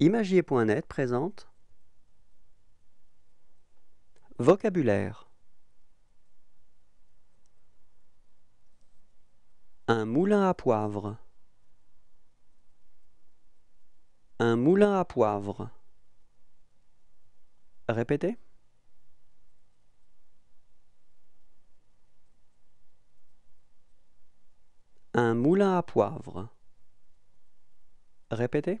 Imagier.net présente Vocabulaire Un moulin à poivre Un moulin à poivre Répétez Un moulin à poivre Répétez